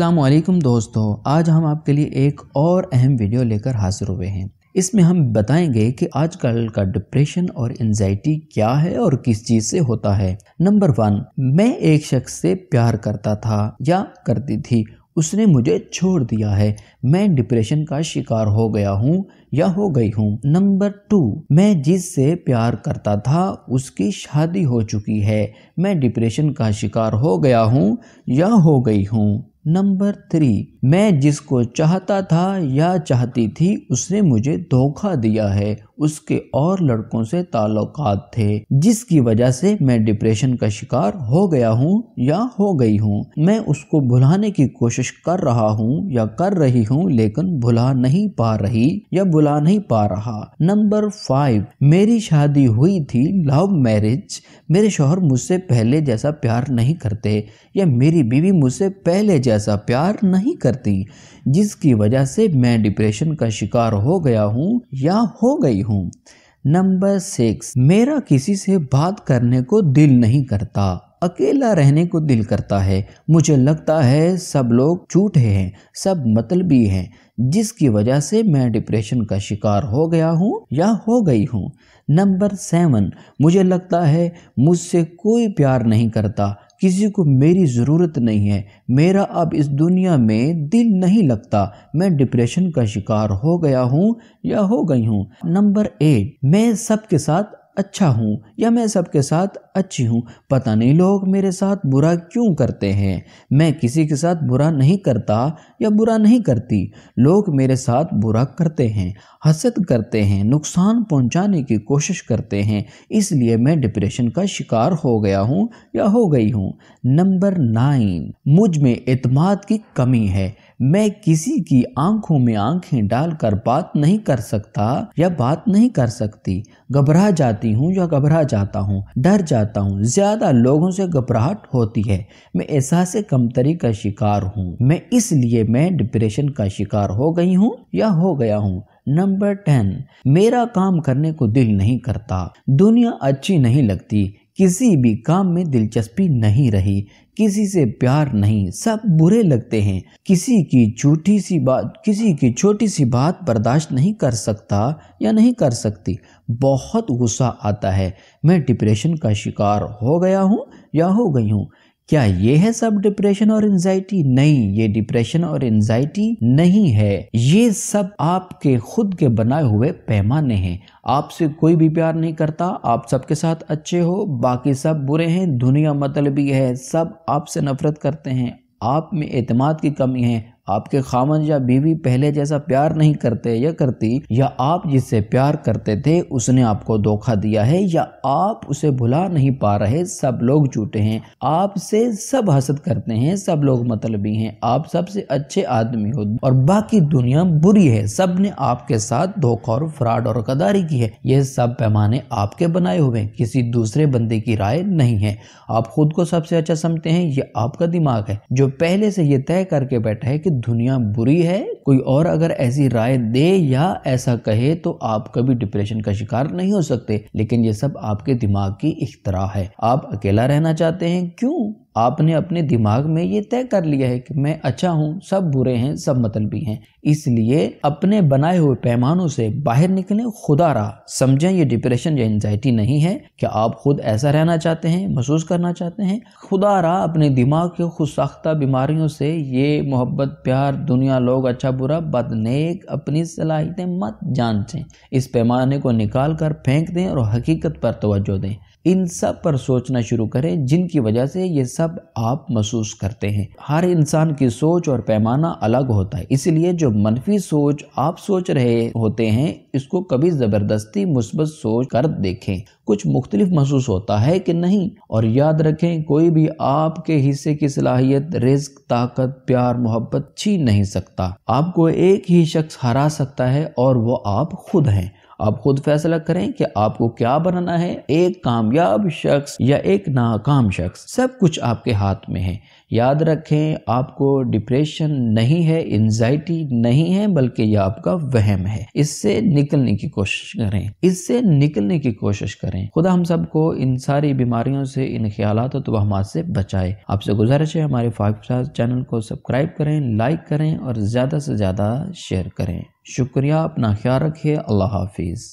वालेकुम दोस्तों आज हम आपके लिए एक और अहम वीडियो लेकर हाजिर हुए हैं इसमें हम बताएंगे कि आजकल का डिप्रेशन और एनजाइटी क्या है और किस चीज़ से होता है नंबर वन मैं एक शख्स से प्यार करता था या करती थी उसने मुझे छोड़ दिया है मैं डिप्रेशन का शिकार हो गया हूँ या हो गई हूँ नंबर टू मैं जिससे प्यार करता था उसकी शादी हो चुकी है मैं डिप्रेशन का शिकार हो गया हूँ या हो गई हूँ नंबर थ्री मैं जिसको चाहता था या चाहती थी उसने मुझे धोखा दिया है उसके और लड़कों से ताल्लुकात थे जिसकी वजह से मैं डिप्रेशन का शिकार हो गया हूँ या हो गई हूँ मैं उसको भुलाने की कोशिश कर रहा हूँ या कर रही हूँ लेकिन भुला नहीं पा रही या भुला नहीं पा रहा नंबर फाइव मेरी शादी हुई थी लव मैरिज मेरे शोहर मुझसे पहले जैसा प्यार नहीं करते या मेरी बीवी मुझसे पहले जैसा प्यार नहीं करती जिसकी वजह से मैं डिप्रेशन का शिकार हो गया हूँ या हो गई हूँ नंबर सिक्स मेरा किसी से बात करने को दिल नहीं करता अकेला रहने को दिल करता है मुझे लगता है सब लोग झूठे हैं सब मतलबी हैं जिसकी वजह से मैं डिप्रेशन का शिकार हो गया हूँ या हो गई हूँ नंबर सेवन मुझे लगता है मुझसे कोई प्यार नहीं करता किसी को मेरी ज़रूरत नहीं है मेरा अब इस दुनिया में दिल नहीं लगता मैं डिप्रेशन का शिकार हो गया हूँ या हो गई हूँ नंबर एट मैं सबके साथ अच्छा हूँ या मैं सबके साथ अच्छी हूँ पता नहीं लोग मेरे साथ बुरा क्यों करते हैं मैं किसी के साथ बुरा नहीं करता या बुरा नहीं करती लोग मेरे साथ बुरा करते हैं हसद करते हैं नुकसान पहुँचाने की कोशिश करते हैं इसलिए मैं डिप्रेशन का शिकार हो गया हूँ या हो गई हूँ नंबर नाइन मुझ में अतमाद की कमी है मैं किसी की आंखों में आंखें डालकर बात नहीं कर सकता या बात नहीं कर सकती घबरा जाती हूँ या घबरा जाता हूँ डर जाता हूँ ज्यादा लोगों से घबराहट होती है मैं एहसास कमतरी का शिकार हूँ मैं इसलिए मैं डिप्रेशन का शिकार हो गई हूँ या हो गया हूँ नंबर टेन मेरा काम करने को दिल नहीं करता दुनिया अच्छी नहीं लगती किसी भी काम में दिलचस्पी नहीं रही किसी से प्यार नहीं सब बुरे लगते हैं किसी की छोटी सी बात किसी की छोटी सी बात बर्दाश्त नहीं कर सकता या नहीं कर सकती बहुत गुस्सा आता है मैं डिप्रेशन का शिकार हो गया हूँ या हो गई हूँ क्या ये है सब डिप्रेशन और एंजाइटी नहीं ये डिप्रेशन और एंजाइटी नहीं है ये सब आपके खुद के बनाए हुए पैमाने हैं आपसे कोई भी प्यार नहीं करता आप सबके साथ अच्छे हो बाकी सब बुरे हैं दुनिया मतलबी है सब आपसे नफरत करते हैं आप में एतमाद की कमी है आपके खामन या बीवी पहले जैसा प्यार नहीं करते या करती या आप जिससे प्यार करते थे उसने आपको धोखा दिया है या आप उसे भुला नहीं पा रहे सब लोग झूठे हैं आपसे सब हसद करते हैं सब लोग मतलबी हैं आप सबसे अच्छे आदमी हो और बाकी दुनिया बुरी है सब ने आपके साथ धोखा और फ्रॉड और गदारी की है यह सब पैमाने आपके बनाए हुए हैं किसी दूसरे बंदे की राय नहीं है आप खुद को सबसे अच्छा समझते हैं ये आपका दिमाग है जो पहले से ये तय करके बैठा है कि दुनिया बुरी है कोई और अगर ऐसी राय दे या ऐसा कहे तो आप कभी डिप्रेशन का शिकार नहीं हो सकते लेकिन ये सब आपके दिमाग की इख्तरा है आप अकेला रहना चाहते हैं क्यों आपने अपने दिमाग में ये तय कर लिया है कि मैं अच्छा हूँ सब बुरे हैं सब मतलबी हैं इसलिए अपने बनाए हुए पैमानों से बाहर निकलें खुदा रहा समझें ये डिप्रेशन या एनजाइटी नहीं है क्या आप खुद ऐसा रहना चाहते हैं महसूस करना चाहते हैं खुदा रहा अपने दिमाग के खुद साख्ता बीमारियों से ये मोहब्बत प्यार दुनिया लोग अच्छा बुरा बदनेक अपनी सलाहितें मत जानते इस पैमाने को निकाल कर फेंक दें और हकीकत पर तोज्जो दें इन सब पर सोचना शुरू करें जिनकी वजह से ये सब आप महसूस करते हैं हर इंसान की सोच और पैमाना अलग होता है इसलिए जो मनफी सोच आप सोच रहे होते हैं इसको कभी ज़बरदस्ती मुस्बत सोच कर देखें कुछ मुख्तलिफ महसूस होता है कि नहीं और याद रखें कोई भी आपके हिस्से की सलाहियत रिस्क ताकत प्यार मोहब्बत छीन नहीं सकता आपको एक ही शख्स हरा सकता है और वो आप खुद हैं आप खुद फैसला करें कि आपको क्या बनाना है एक कामयाब शख्स या एक नाकाम शख्स सब कुछ आपके हाथ में है याद रखें आपको डिप्रेशन नहीं है एनजाइटी नहीं है बल्कि यह आपका वहम है इससे निकलने की कोशिश करें इससे निकलने की कोशिश करें खुदा हम सबको इन सारी बीमारियों से इन ख्याल तो से बचाए आपसे गुजारिश है हमारे फाइव स्टार चैनल को सब्सक्राइब करें लाइक करें और ज़्यादा से ज़्यादा शेयर करें शुक्रिया अपना ख्याल रखिए अल्लाह हाफिज़